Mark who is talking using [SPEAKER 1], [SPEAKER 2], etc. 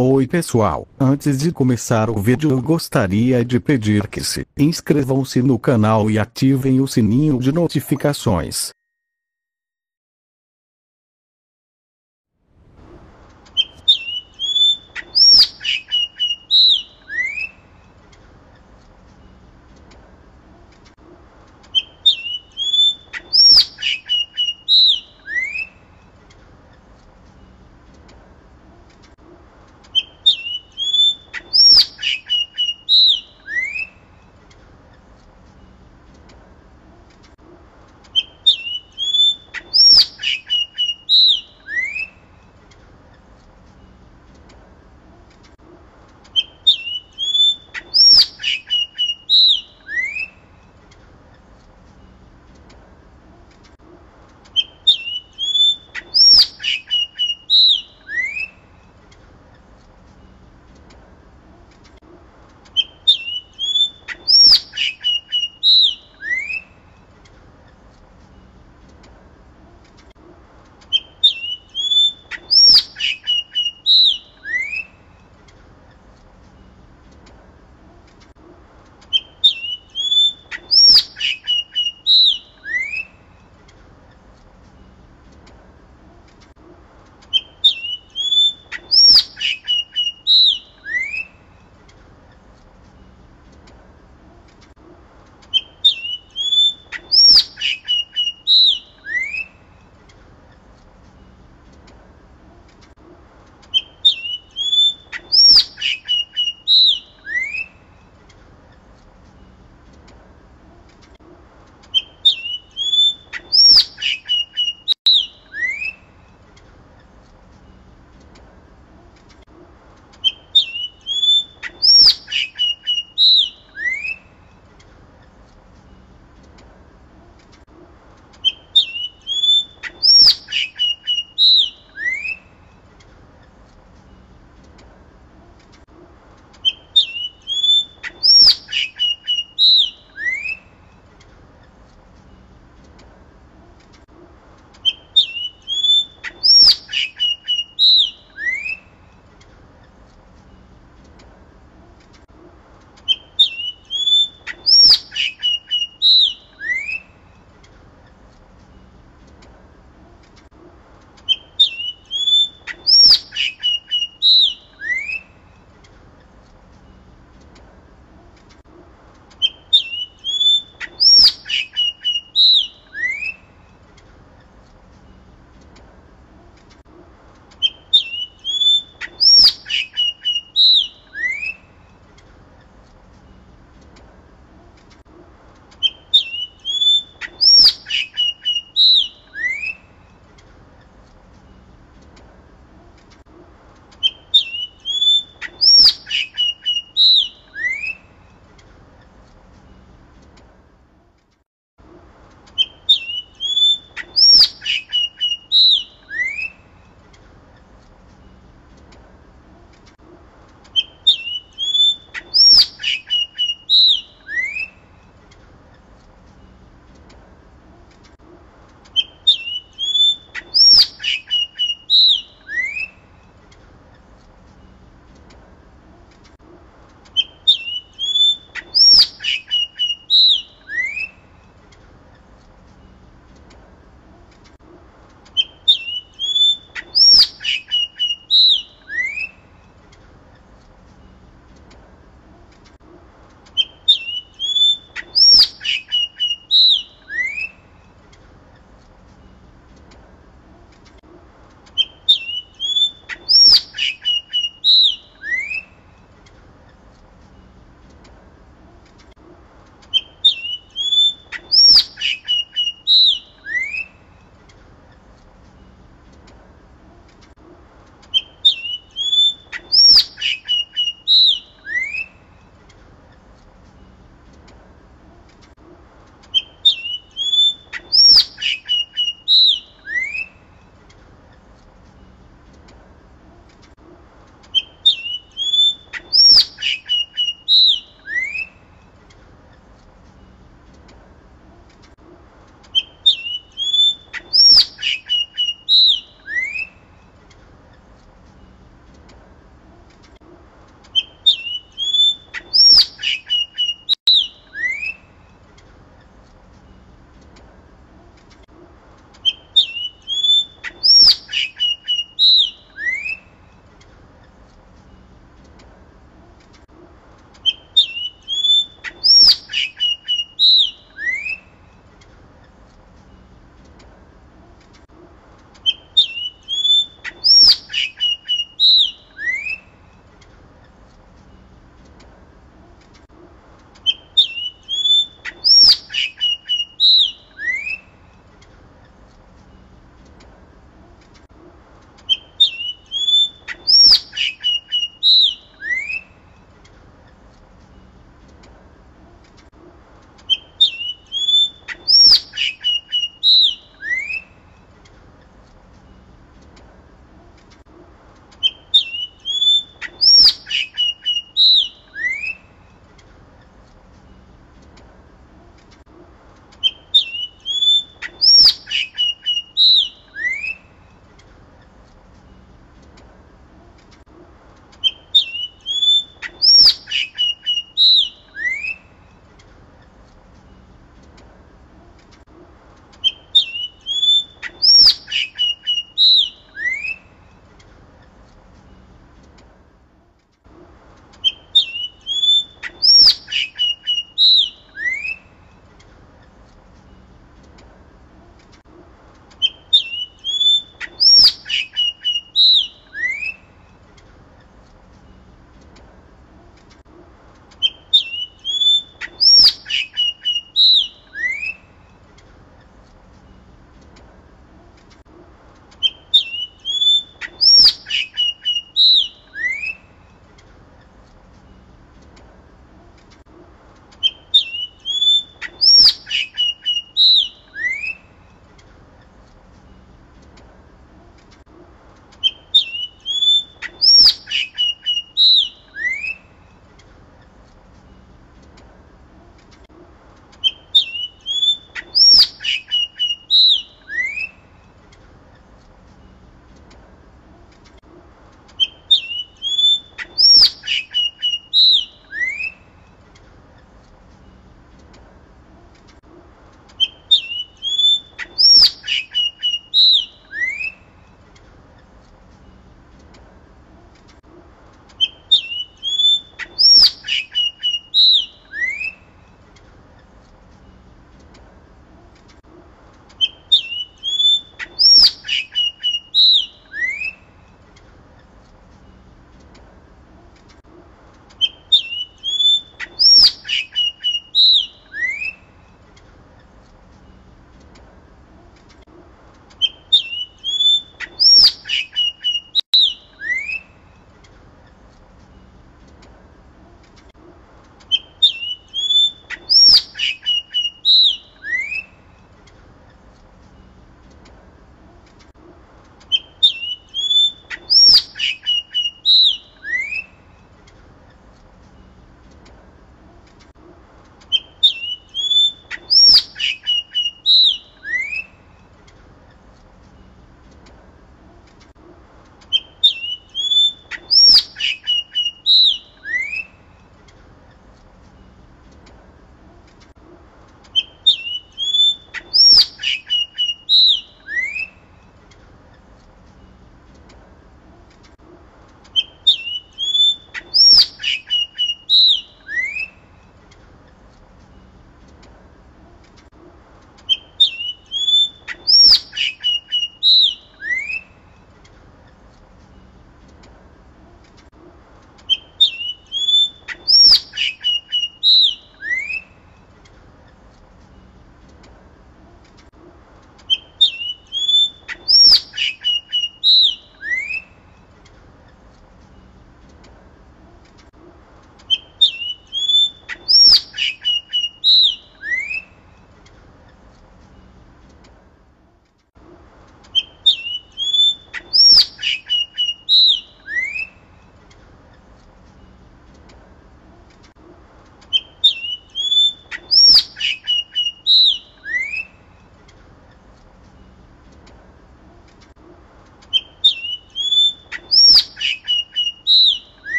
[SPEAKER 1] Oi pessoal, antes de começar o vídeo eu gostaria de pedir que se inscrevam-se no canal e ativem o sininho de notificações.